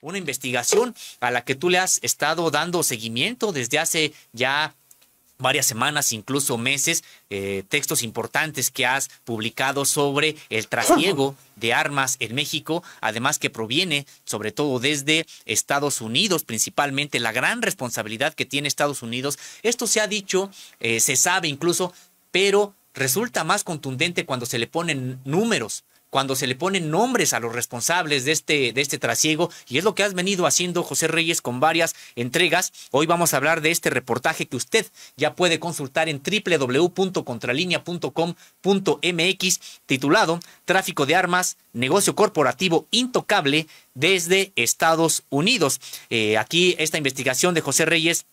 una investigación a la que tú le has estado dando seguimiento desde hace ya varias semanas, incluso meses, eh, textos importantes que has publicado sobre el trasiego de armas en México, además que proviene sobre todo desde Estados Unidos, principalmente la gran responsabilidad que tiene Estados Unidos. Esto se ha dicho, eh, se sabe incluso, pero resulta más contundente cuando se le ponen números cuando se le ponen nombres a los responsables de este, de este trasiego, y es lo que has venido haciendo José Reyes con varias entregas. Hoy vamos a hablar de este reportaje que usted ya puede consultar en www.contralinea.com.mx, titulado Tráfico de Armas, Negocio Corporativo Intocable desde Estados Unidos. Eh, aquí esta investigación de José Reyes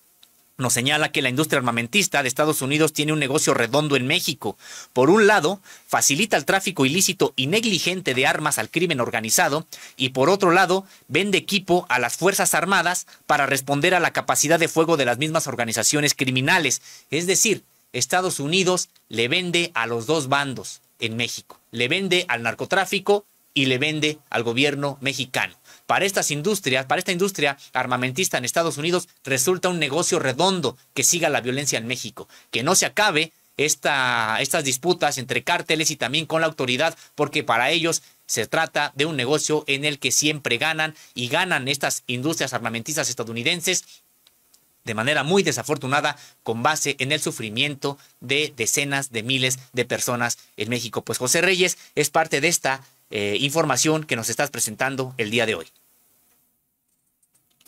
nos señala que la industria armamentista de Estados Unidos tiene un negocio redondo en México. Por un lado, facilita el tráfico ilícito y negligente de armas al crimen organizado y por otro lado, vende equipo a las Fuerzas Armadas para responder a la capacidad de fuego de las mismas organizaciones criminales. Es decir, Estados Unidos le vende a los dos bandos en México. Le vende al narcotráfico y le vende al gobierno mexicano. Para estas industrias, para esta industria armamentista en Estados Unidos resulta un negocio redondo que siga la violencia en México, que no se acabe esta, estas disputas entre cárteles y también con la autoridad, porque para ellos se trata de un negocio en el que siempre ganan y ganan estas industrias armamentistas estadounidenses de manera muy desafortunada con base en el sufrimiento de decenas de miles de personas en México. Pues José Reyes es parte de esta eh, información que nos estás presentando el día de hoy.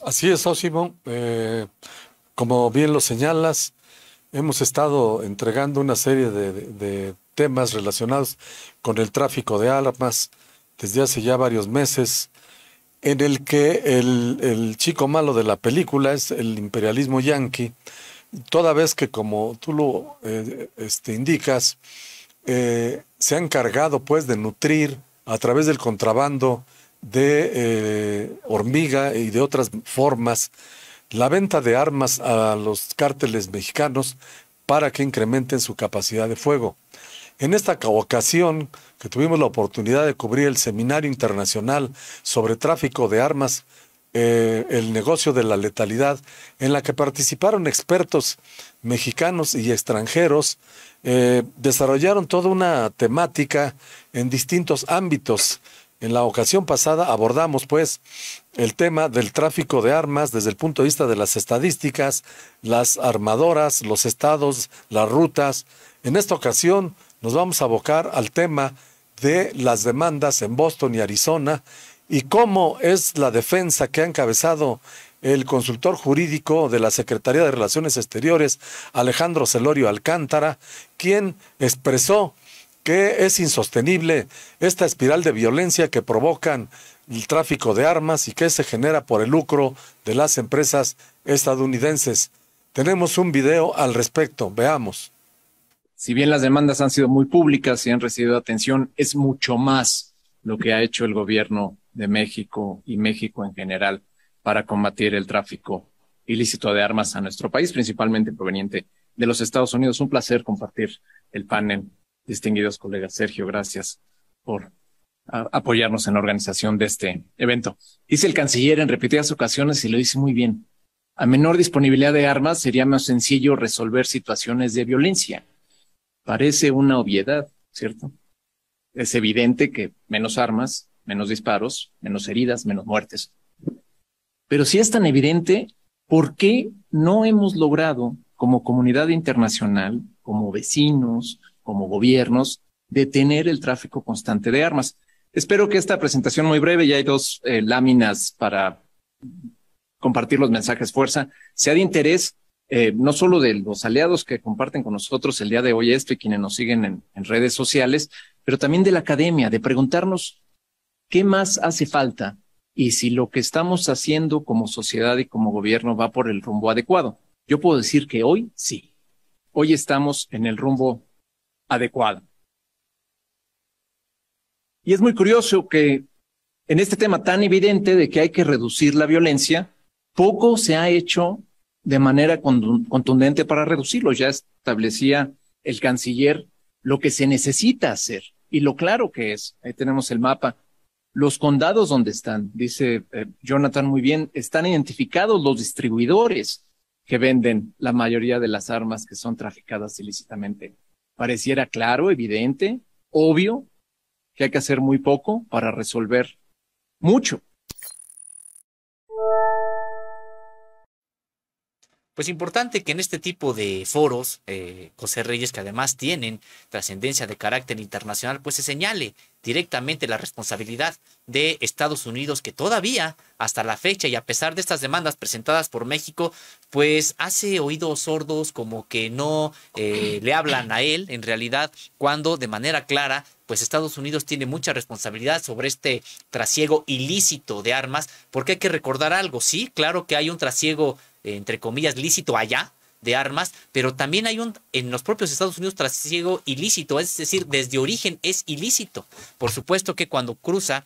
Así es, Osimo. Oh, eh, como bien lo señalas, hemos estado entregando una serie de, temas relacionados con el tráfico de armas desde hace ya varios meses, en el que el, chico malo de la película es el imperialismo yanqui, toda vez que, como tú lo eh, este, indicas, se ha encargado pues de nutrir a través del contrabando de eh, hormiga y de otras formas, la venta de armas a los cárteles mexicanos para que incrementen su capacidad de fuego. En esta ocasión que tuvimos la oportunidad de cubrir el Seminario Internacional sobre Tráfico de Armas eh, el negocio de la letalidad, en la que participaron expertos mexicanos y extranjeros, eh, desarrollaron toda una temática en distintos ámbitos. En la ocasión pasada abordamos pues el tema del tráfico de armas desde el punto de vista de las estadísticas, las armadoras, los estados, las rutas. En esta ocasión nos vamos a abocar al tema de las demandas en Boston y Arizona y cómo es la defensa que ha encabezado el consultor jurídico de la Secretaría de Relaciones Exteriores, Alejandro Celorio Alcántara, quien expresó que es insostenible esta espiral de violencia que provocan el tráfico de armas y que se genera por el lucro de las empresas estadounidenses. Tenemos un video al respecto, veamos. Si bien las demandas han sido muy públicas y han recibido atención, es mucho más lo que ha hecho el gobierno de México y México en general para combatir el tráfico ilícito de armas a nuestro país, principalmente proveniente de los Estados Unidos. Un placer compartir el panel, distinguidos colegas. Sergio, gracias por apoyarnos en la organización de este evento. Dice el canciller en repetidas ocasiones y lo dice muy bien. A menor disponibilidad de armas sería más sencillo resolver situaciones de violencia. Parece una obviedad, ¿cierto? Es evidente que menos armas menos disparos, menos heridas, menos muertes. Pero si es tan evidente, ¿por qué no hemos logrado como comunidad internacional, como vecinos, como gobiernos, detener el tráfico constante de armas? Espero que esta presentación muy breve, ya hay dos eh, láminas para compartir los mensajes fuerza, sea de interés eh, no solo de los aliados que comparten con nosotros el día de hoy esto y quienes nos siguen en redes sociales, pero también de la academia, de preguntarnos ¿Qué más hace falta? Y si lo que estamos haciendo como sociedad y como gobierno va por el rumbo adecuado. Yo puedo decir que hoy sí. Hoy estamos en el rumbo adecuado. Y es muy curioso que en este tema tan evidente de que hay que reducir la violencia, poco se ha hecho de manera contundente para reducirlo. Ya establecía el canciller lo que se necesita hacer y lo claro que es. Ahí tenemos el mapa los condados donde están. Dice eh, Jonathan muy bien, están identificados los distribuidores que venden la mayoría de las armas que son traficadas ilícitamente. Pareciera claro, evidente, obvio, que hay que hacer muy poco para resolver mucho pues importante que en este tipo de foros, eh, José Reyes, que además tienen trascendencia de carácter internacional, pues se señale directamente la responsabilidad de Estados Unidos, que todavía, hasta la fecha y a pesar de estas demandas presentadas por México, pues hace oídos sordos, como que no eh, le hablan a él, en realidad, cuando de manera clara pues Estados Unidos tiene mucha responsabilidad sobre este trasiego ilícito de armas, porque hay que recordar algo, sí, claro que hay un trasiego entre comillas, lícito allá de armas, pero también hay un, en los propios Estados Unidos, trasiego ilícito, es decir, desde origen es ilícito. Por supuesto que cuando cruza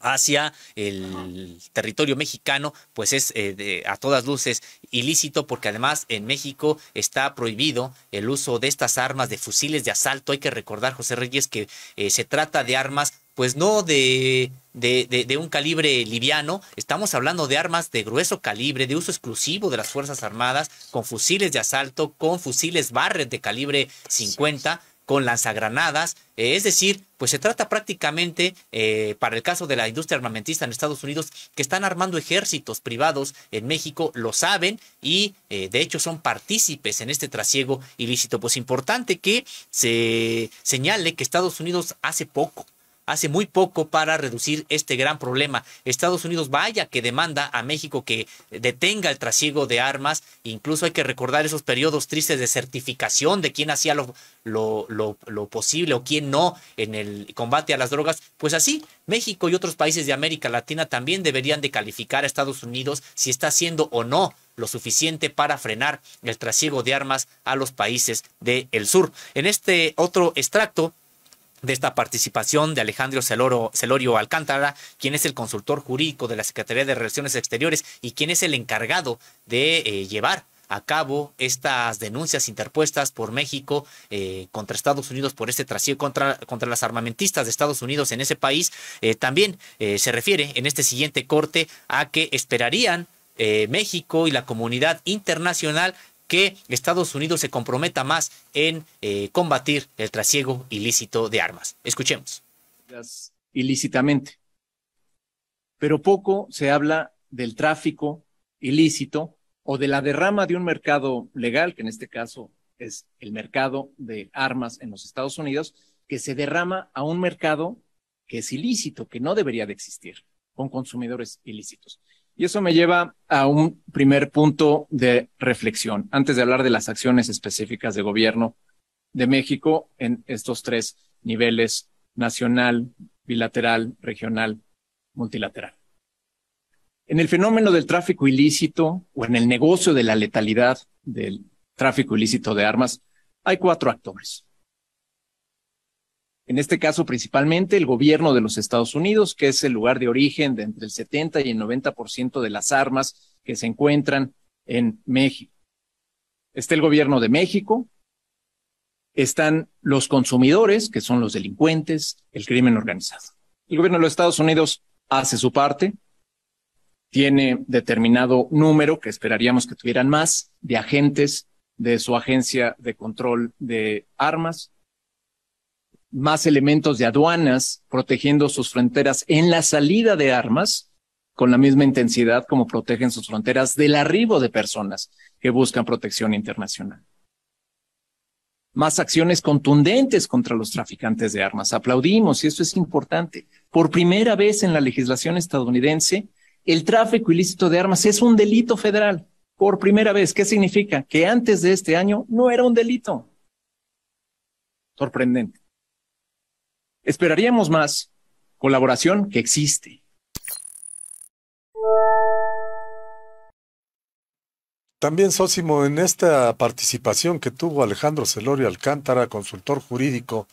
hacia el territorio mexicano, pues es eh, a todas luces ilícito porque además en México está prohibido el uso de estas armas de fusiles de asalto. Hay que recordar, José Reyes, que eh, se trata de armas pues no de, de, un calibre liviano, estamos hablando de armas de grueso calibre, de uso exclusivo de las Fuerzas Armadas, con fusiles de asalto, con fusiles Barret de calibre 50, con lanzagranadas, eh, es decir, pues se trata prácticamente, eh, para el caso de la industria armamentista en Estados Unidos, que están armando ejércitos privados en México, lo saben y eh, de hecho son partícipes en este trasiego ilícito. Pues importante que se señale que Estados Unidos hace poco, hace muy poco para reducir este gran problema. Estados Unidos vaya que demanda a México que detenga el trasiego de armas. Incluso hay que recordar esos periodos tristes de certificación de quién hacía lo, lo, lo, posible o quién no en el combate a las drogas. Pues así, México y otros países de América Latina también deberían de calificar a Estados Unidos si está haciendo o no lo suficiente para frenar el trasiego de armas a los países del sur. En este otro extracto de esta participación de Alejandro Celorio Alcántara, quien es el consultor jurídico de la Secretaría de Relaciones Exteriores y quien es el encargado de eh, llevar a cabo estas denuncias interpuestas por México eh, contra Estados Unidos por este trasiego contra, contra las armamentistas de Estados Unidos en ese país, eh, también se refiere en este siguiente corte a que esperarían México y la comunidad internacional que Estados Unidos se comprometa más en eh, combatir el trasiego ilícito de armas. Escuchemos. Ilícitamente. Pero poco se habla del tráfico ilícito o de la derrama de un mercado legal, que en este caso es el mercado de armas en los Estados Unidos, que se derrama a un mercado que es ilícito, que no debería de existir, con consumidores ilícitos. Y eso me lleva a un primer punto de reflexión, antes de hablar de las acciones específicas de gobierno de México en estos tres niveles, nacional, bilateral, regional, multilateral. En el fenómeno del tráfico ilícito o en el negocio de la letalidad del tráfico ilícito de armas, hay cuatro actores. En este caso, principalmente el gobierno de los Estados Unidos, que es el lugar de origen de entre el 70 y el 90% de las armas que se encuentran en México. Está el gobierno de México, están los consumidores, que son los delincuentes, el crimen organizado. El gobierno de los Estados Unidos hace su parte, tiene determinado número, que esperaríamos que tuvieran más, de agentes de su agencia de control de armas, más elementos de aduanas protegiendo sus fronteras en la salida de armas con la misma intensidad como protegen sus fronteras del arribo de personas que buscan protección internacional. Más acciones contundentes contra los traficantes de armas. Aplaudimos, y esto es importante. Por primera vez en la legislación estadounidense, el tráfico ilícito de armas es un delito federal. Por primera vez, ¿qué significa? Que antes de este año no era un delito. Sorprendente. Esperaríamos más colaboración que existe. También, Sócimo, en esta participación que tuvo Alejandro Celorio Alcántara, consultor jurídico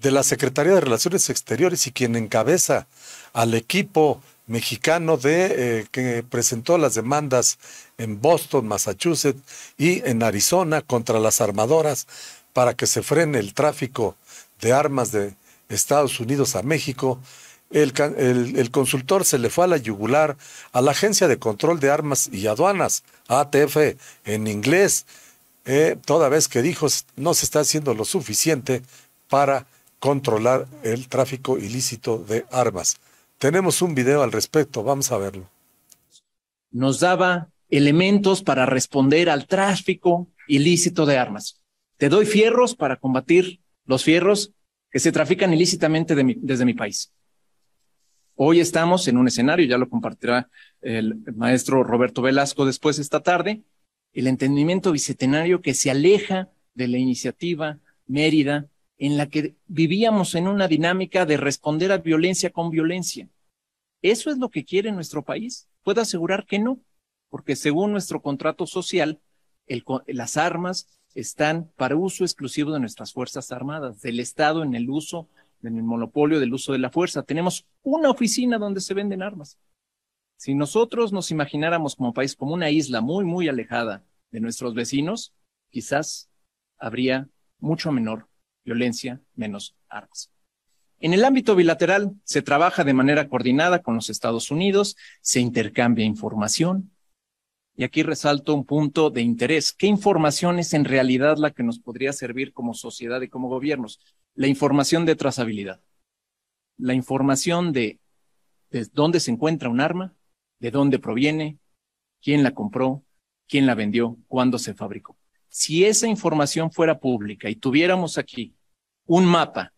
de la Secretaría de Relaciones Exteriores y quien encabeza al equipo mexicano de eh, que presentó las demandas en Boston, Massachusetts y en Arizona contra las armadoras para que se frene el tráfico de armas de Estados Unidos a México, el, consultor se le fue a la yugular a la Agencia de Control de Armas y Aduanas, ATF, en inglés, eh, toda vez que dijo no se está haciendo lo suficiente para controlar el tráfico ilícito de armas. Tenemos un video al respecto, vamos a verlo. Nos daba elementos para responder al tráfico ilícito de armas. Te doy fierros para combatir los fierros que se trafican ilícitamente desde mi país. Hoy estamos en un escenario, ya lo compartirá el maestro Roberto Velasco después esta tarde, el entendimiento bicentenario que se aleja de la iniciativa Mérida, en la que vivíamos en una dinámica de responder a violencia con violencia. ¿Eso es lo que quiere nuestro país? Puedo asegurar que no, porque según nuestro contrato social, las armas están para uso exclusivo de nuestras Fuerzas Armadas, del Estado en el uso, en el monopolio del uso de la fuerza. Tenemos una oficina donde se venden armas. Si nosotros nos imagináramos como país, como una isla muy, muy alejada de nuestros vecinos, quizás habría mucho menor violencia, menos armas. En el ámbito bilateral se trabaja de manera coordinada con los Estados Unidos, se intercambia información, y aquí resalto un punto de interés. ¿Qué información es en realidad la que nos podría servir como sociedad y como gobiernos? La información de trazabilidad. La información de, de dónde se encuentra un arma, de dónde proviene, quién la compró, quién la vendió, cuándo se fabricó. Si esa información fuera pública y tuviéramos aquí un mapa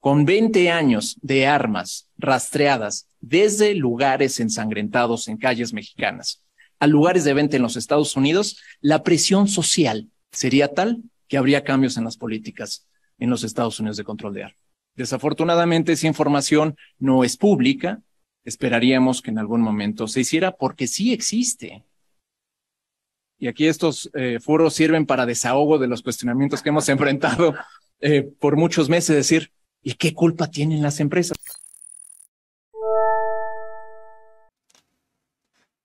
con 20 años de armas rastreadas desde lugares ensangrentados en calles mexicanas, a lugares de venta en los Estados Unidos, la presión social sería tal que habría cambios en las políticas en los Estados Unidos de control de ar. Desafortunadamente, esa información no es pública. Esperaríamos que en algún momento se hiciera porque sí existe. Y aquí estos eh, foros sirven para desahogo de los cuestionamientos que hemos enfrentado eh, por muchos meses, decir, ¿y qué culpa tienen las empresas?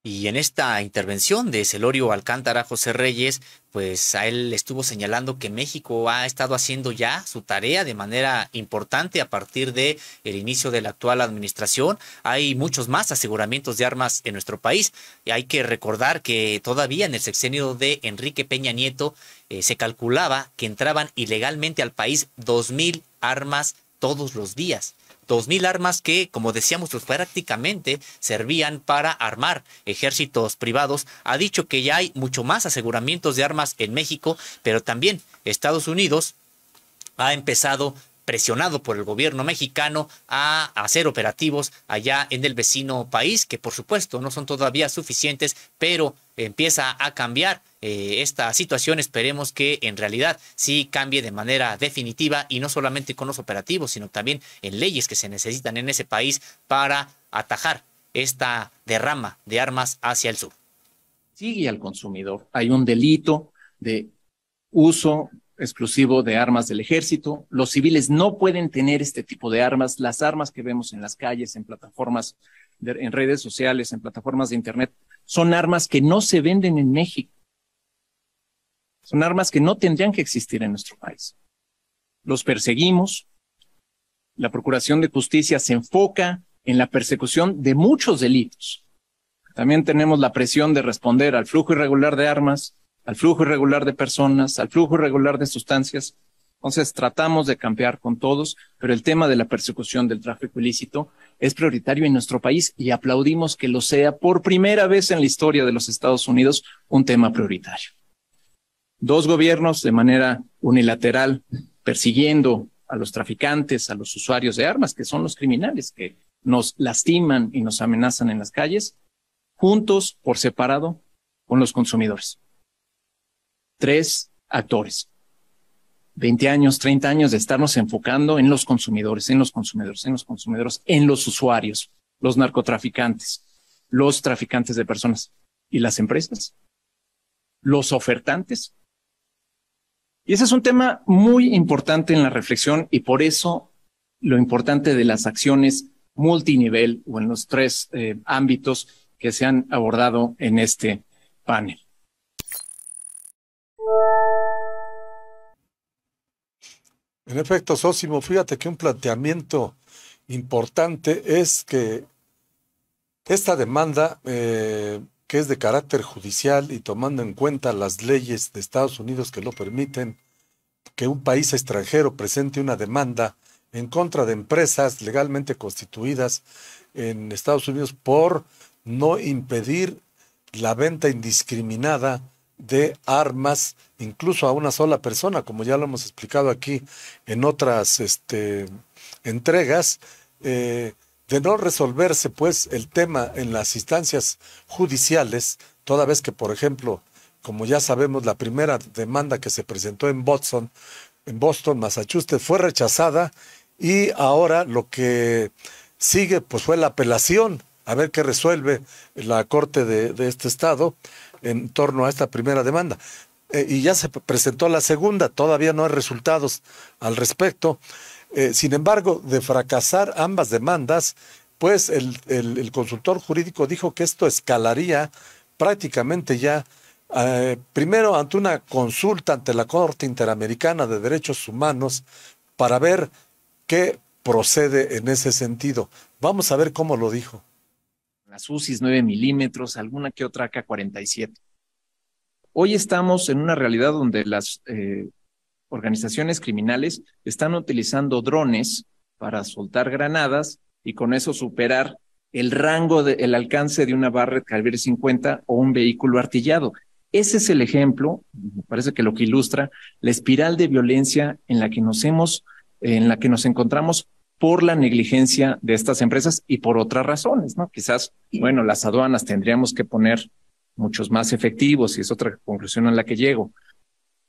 Y en esta intervención de Celorio Alcántara José Reyes, pues a él estuvo señalando que México ha estado haciendo ya su tarea de manera importante a partir de el inicio de la actual administración. Hay muchos más aseguramientos de armas en nuestro país. Y hay que recordar que todavía en el sexenio de Enrique Peña Nieto eh, se calculaba que entraban ilegalmente al país 2000 armas todos los días. 2.000 armas que, como decíamos, pues, prácticamente servían para armar ejércitos privados. Ha dicho que ya hay mucho más aseguramientos de armas en México, pero también Estados Unidos ha empezado presionado por el gobierno mexicano a hacer operativos allá en el vecino país, que por supuesto no son todavía suficientes, pero empieza a cambiar eh, esta situación. Esperemos que en realidad sí cambie de manera definitiva y no solamente con los operativos, sino también en leyes que se necesitan en ese país para atajar esta derrama de armas hacia el sur. Sigue al consumidor. Hay un delito de uso exclusivo de armas del ejército. Los civiles no pueden tener este tipo de armas. Las armas que vemos en las calles, en plataformas, en redes sociales, en plataformas de Internet, son armas que no se venden en México. Son armas que no tendrían que existir en nuestro país. Los perseguimos. La Procuración de Justicia se enfoca en la persecución de muchos delitos. También tenemos la presión de responder al flujo irregular de armas, al flujo irregular de personas, al flujo irregular de sustancias. Entonces tratamos de campear con todos, pero el tema de la persecución del tráfico ilícito es prioritario en nuestro país y aplaudimos que lo sea por primera vez en la historia de los Estados Unidos un tema prioritario. Dos gobiernos de manera unilateral persiguiendo a los traficantes, a los usuarios de armas, que son los criminales que nos lastiman y nos amenazan en las calles, juntos, por separado, con los consumidores tres actores. 20 años, 30 años de estarnos enfocando en los consumidores, en los consumidores, en los consumidores, en los usuarios, los narcotraficantes, los traficantes de personas y las empresas, los ofertantes. Y ese es un tema muy importante en la reflexión y por eso lo importante de las acciones multinivel o en los tres eh, ámbitos que se han abordado en este panel. En efecto, Sósimo, fíjate que un planteamiento importante es que esta demanda, eh, que es de carácter judicial y tomando en cuenta las leyes de Estados Unidos que lo permiten, que un país extranjero presente una demanda en contra de empresas legalmente constituidas en Estados Unidos por no impedir la venta indiscriminada de armas, incluso a una sola persona, como ya lo hemos explicado aquí en otras este, entregas, eh, de no resolverse pues el tema en las instancias judiciales, toda vez que, por ejemplo, como ya sabemos, la primera demanda que se presentó en Boston, en Boston, Massachusetts, fue rechazada y ahora lo que sigue pues fue la apelación, a ver qué resuelve la Corte de, de este estado en torno a esta primera demanda. Eh, y ya se presentó la segunda, todavía no hay resultados al respecto. Eh, sin embargo, de fracasar ambas demandas, pues el, consultor jurídico dijo que esto escalaría prácticamente ya, eh, primero ante una consulta ante la Corte Interamericana de Derechos Humanos para ver qué procede en ese sentido. Vamos a ver cómo lo dijo las UCIs 9 milímetros, alguna que otra AK-47. Hoy estamos en una realidad donde las eh, organizaciones criminales están utilizando drones para soltar granadas y con eso superar el rango, el alcance de una Barrett de calibre 50 o un vehículo artillado. Ese es el ejemplo, me parece que lo que ilustra la espiral de violencia en la que nos hemos, en la que nos encontramos por la negligencia de estas empresas y por otras razones, ¿no? Quizás, bueno, las aduanas tendríamos que poner muchos más efectivos y es otra conclusión a la que llego.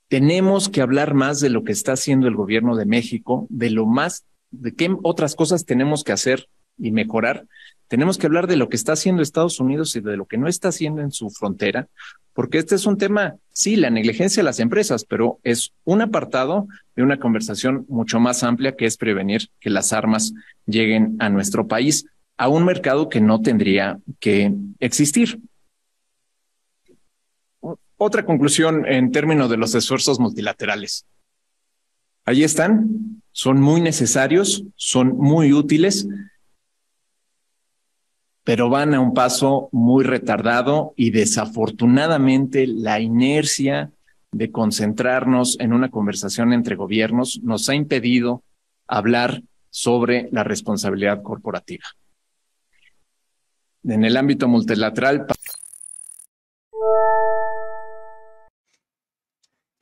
Tenemos que hablar más de lo que está haciendo el gobierno de México, de lo más, de qué otras cosas tenemos que hacer y mejorar tenemos que hablar de lo que está haciendo Estados Unidos y de lo que no está haciendo en su frontera, porque este es un tema, sí, la negligencia de las empresas, pero es un apartado de una conversación mucho más amplia que es prevenir que las armas lleguen a nuestro país, a un mercado que no tendría que existir. Otra conclusión en términos de los esfuerzos multilaterales. Ahí están, son muy necesarios, son muy útiles, pero van a un paso muy retardado y desafortunadamente la inercia de concentrarnos en una conversación entre gobiernos nos ha impedido hablar sobre la responsabilidad corporativa. En el ámbito multilateral.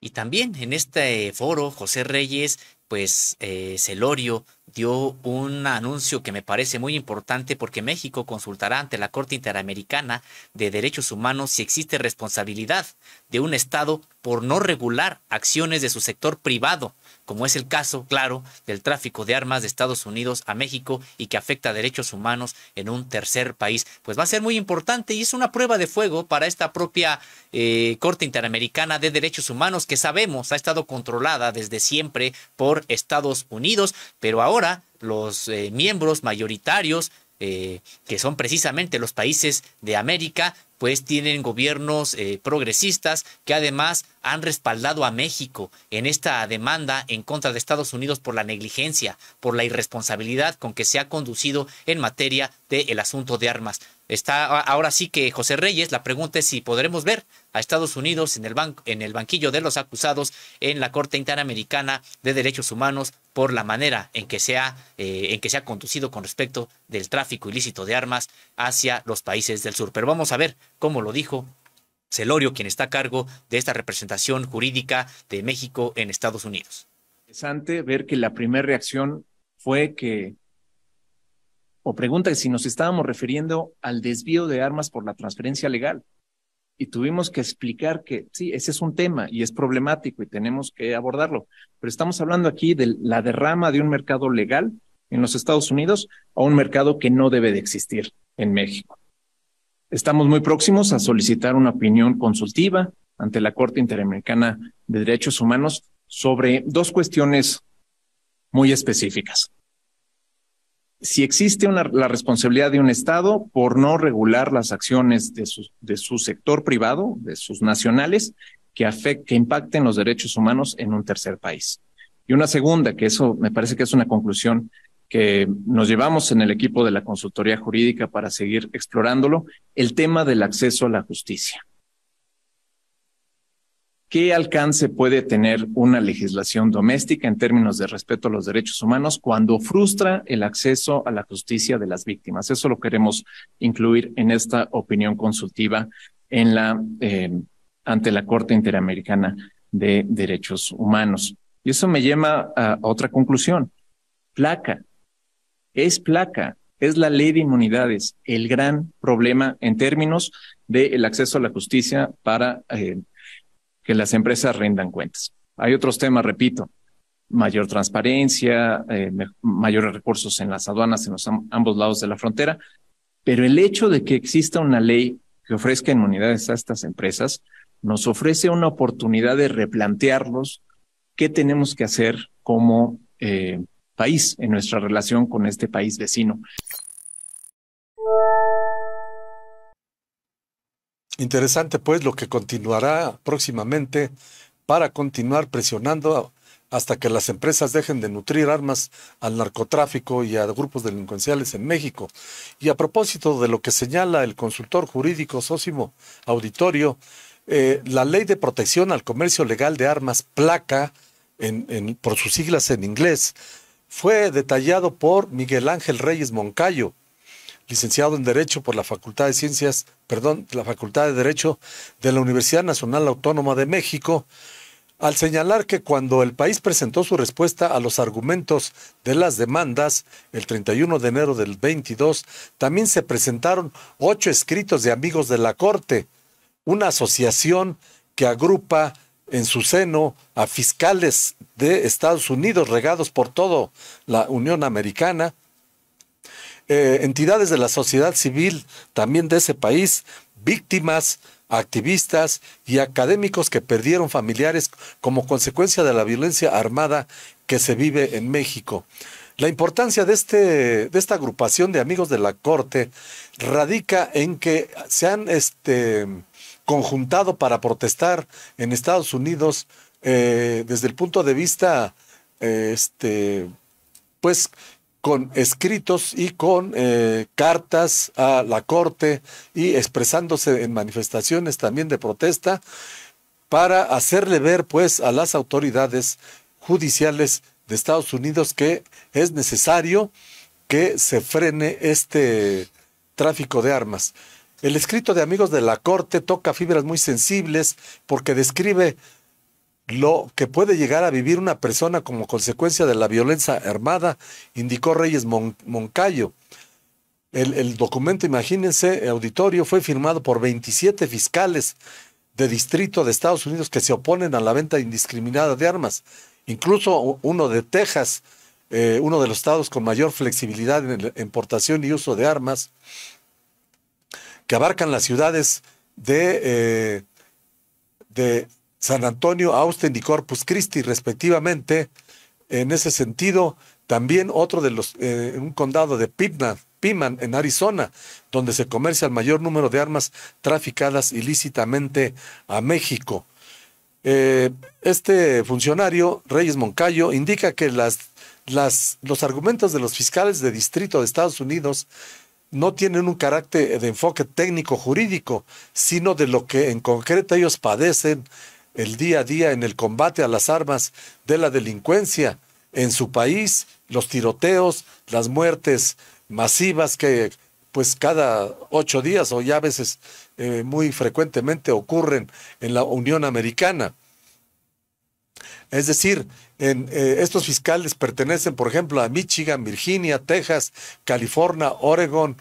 Y también en este foro, José Reyes pues eh, Celorio dio un anuncio que me parece muy importante porque México consultará ante la Corte Interamericana de Derechos Humanos si existe responsabilidad de un Estado por no regular acciones de su sector privado como es el caso, claro, del tráfico de armas de Estados Unidos a México y que afecta a derechos humanos en un tercer país. Pues va a ser muy importante y es una prueba de fuego para esta propia eh, Corte Interamericana de Derechos Humanos que sabemos ha estado controlada desde siempre por Estados Unidos, pero ahora los eh, miembros mayoritarios eh, que son precisamente los países de América, pues tienen gobiernos eh, progresistas que además han respaldado a México en esta demanda en contra de Estados Unidos por la negligencia, por la irresponsabilidad con que se ha conducido en materia del asunto de armas. Está ahora sí que José Reyes, la pregunta es si podremos ver a Estados Unidos en el, en el banquillo de los acusados en la Corte Interamericana de Derechos Humanos por la manera en que se ha, eh, en que se ha conducido con respecto del tráfico ilícito de armas hacia los países del sur. Pero vamos a ver cómo lo dijo Celorio, quien está a cargo de esta representación jurídica de México en Estados Unidos. Interesante ver que la primera reacción fue que o pregunta si nos estábamos refiriendo al desvío de armas por la transferencia legal. Y tuvimos que explicar que sí, ese es un tema y es problemático y tenemos que abordarlo. Pero estamos hablando aquí de la derrama de un mercado legal en los Estados Unidos a un mercado que no debe de existir en México. Estamos muy próximos a solicitar una opinión consultiva ante la Corte Interamericana de Derechos Humanos sobre dos cuestiones muy específicas si existe la responsabilidad de un Estado por no regular las acciones de su, sector privado, de sus nacionales, que, que impacten los derechos humanos en un tercer país. Y una segunda, que eso me parece que es una conclusión que nos llevamos en el equipo de la consultoría jurídica para seguir explorándolo, el tema del acceso a la justicia. ¿Qué alcance puede tener una legislación doméstica en términos de respeto a los derechos humanos cuando frustra el acceso a la justicia de las víctimas? Eso lo queremos incluir en esta opinión consultiva em, ante la Corte Interamericana de Derechos Humanos. Y eso me llama a otra conclusión. Placa. Es placa. Es la ley de inmunidades el gran problema en términos del acceso a la justicia para eh, que las empresas rindan cuentas. Hay otros temas, repito, mayor transparencia, eh, mayores recursos en las aduanas en los ambos lados de la frontera, pero el hecho de que exista una ley que ofrezca inmunidades a estas empresas nos ofrece una oportunidad de replantearlos qué tenemos que hacer como eh, país en nuestra relación con este país vecino. Interesante pues lo que continuará próximamente para continuar presionando hasta que las empresas dejen de nutrir armas al narcotráfico y a grupos delincuenciales en México. Y a propósito de lo que señala el consultor jurídico Sósimo Auditorio, eh, la ley de protección al comercio legal de armas, placa, en, por sus siglas en inglés, fue detallado por Miguel Ángel Reyes Moncayo, licenciado en Derecho por la Facultad de Ciencias, perdón, la Facultad de Derecho de la Universidad Nacional Autónoma de México, al señalar que cuando el país presentó su respuesta a los argumentos de las demandas, el 31 de enero del 22, también se presentaron ocho escritos de amigos de la Corte, una asociación que agrupa en su seno a fiscales de Estados Unidos regados por toda la Unión Americana, eh, entidades de la sociedad civil también de ese país, víctimas, activistas y académicos que perdieron familiares como consecuencia de la violencia armada que se vive en México. La importancia de, este, de esta agrupación de amigos de la Corte radica en que se han este, conjuntado para protestar en Estados Unidos eh, desde el punto de vista eh, este, pues con escritos y con eh, cartas a la corte y expresándose en manifestaciones también de protesta para hacerle ver pues a las autoridades judiciales de Estados Unidos que es necesario que se frene este tráfico de armas. El escrito de Amigos de la Corte toca fibras muy sensibles porque describe lo que puede llegar a vivir una persona como consecuencia de la violencia armada, indicó Reyes Moncayo. El, documento, imagínense, auditorio, fue firmado por 27 fiscales de distrito de Estados Unidos que se oponen a la venta indiscriminada de armas. Incluso uno de Texas, eh, uno de los estados con mayor flexibilidad en, importación y uso de armas, que abarcan las ciudades de, eh, de San Antonio, Austin y Corpus Christi, respectivamente. En ese sentido, también otro de los, eh, un condado de Pima, Piman, en Arizona, donde se comercia el mayor número de armas traficadas ilícitamente a México. Eh, este funcionario, Reyes Moncayo, indica que las, las, los argumentos de los fiscales de distrito de Estados Unidos no tienen un carácter de enfoque técnico jurídico, sino de lo que en concreto ellos padecen el día a día en el combate a las armas de la delincuencia en su país, los tiroteos, las muertes masivas que pues cada ocho días o ya a veces eh, muy frecuentemente ocurren en la Unión Americana. Es decir, eh, estos fiscales pertenecen, por ejemplo, a Michigan, Virginia, Texas, California, Oregon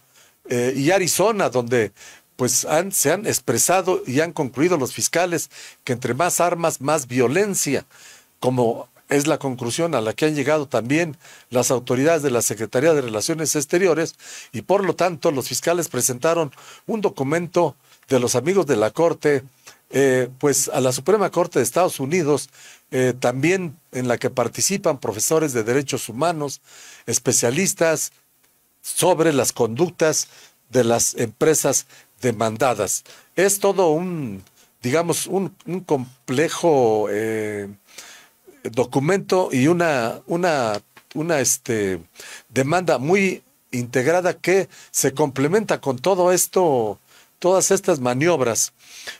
eh, y Arizona, donde pues se han expresado y han concluido los fiscales que entre más armas, más violencia, como es la conclusión a la que han llegado también las autoridades de la Secretaría de Relaciones Exteriores, y por lo tanto los fiscales presentaron un documento de los amigos de la Corte, eh, pues a la Suprema Corte de Estados Unidos, eh, también en la que participan profesores de derechos humanos, especialistas sobre las conductas de las empresas demandadas. Es todo un, digamos, un, complejo eh, documento y una, una, una este, demanda muy integrada que se complementa con todo esto, todas estas maniobras.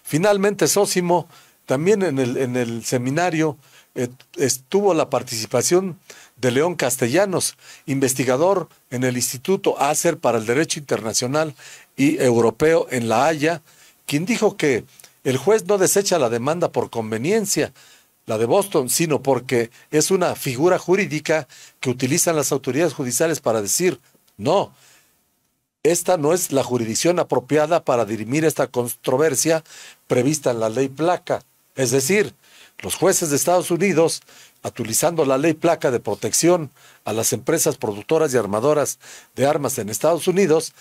Finalmente, Sósimo, también el, en el seminario, estuvo la participación de León Castellanos, investigador en el Instituto ACER para el Derecho Internacional y Europeo en La Haya, quien dijo que el juez no desecha la demanda por conveniencia, la de Boston, sino porque es una figura jurídica que utilizan las autoridades judiciales para decir, no, esta no es la jurisdicción apropiada para dirimir esta controversia prevista en la ley placa. Es decir, los jueces de Estados Unidos, actualizando la ley placa de protección a las empresas productoras y armadoras de armas en Estados Unidos,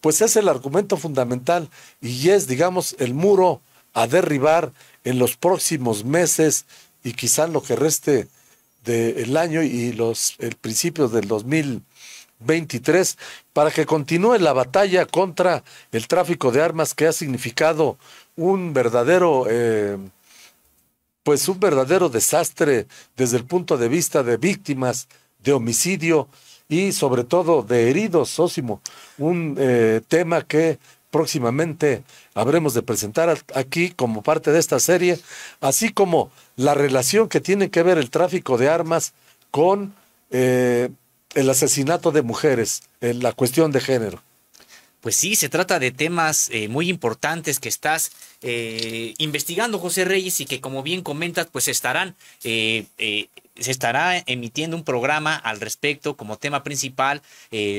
pues es el argumento fundamental y es, digamos, el muro a derribar en los próximos meses y quizá lo que reste del año y los el principio del 2023 para que continúe la batalla contra el tráfico de armas que ha significado un verdadero eh, pues un verdadero desastre desde el punto de vista de víctimas de homicidio y sobre todo de heridos, Sósimo, un eh, tema que próximamente habremos de presentar aquí como parte de esta serie, así como la relación que tiene que ver el tráfico de armas con eh, el asesinato de mujeres, en la cuestión de género pues sí, se trata de temas eh, muy importantes que estás eh, investigando, José Reyes, y que como bien comentas, pues estarán, eh, se estará emitiendo un programa al respecto como tema principal,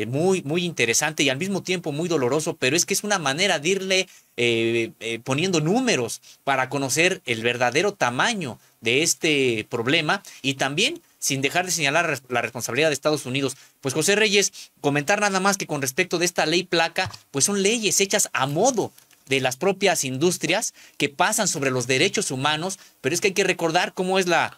muy, muy interesante y al mismo tiempo muy doloroso, pero es que es una manera de irle poniendo números para conocer el verdadero tamaño de este problema y también sin dejar de señalar la responsabilidad de Estados Unidos. Pues José Reyes, comentar nada más que con respecto de esta ley placa, pues son leyes hechas a modo de las propias industrias que pasan sobre los derechos humanos, pero es que hay que recordar cómo es la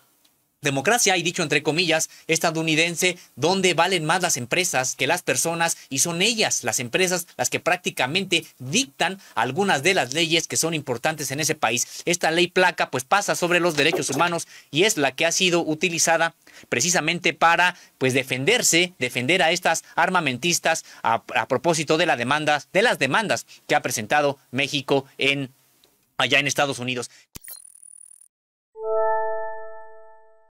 democracia, y dicho entre comillas, estadounidense, donde valen más las empresas que las personas y son ellas, las empresas, las que prácticamente dictan algunas de las leyes que son importantes en ese país. Esta ley placa pues pasa sobre los derechos humanos y es la que ha sido utilizada precisamente para pues defenderse, defender a estas armamentistas a, propósito de, la de las demandas que ha presentado México en allá en Estados Unidos.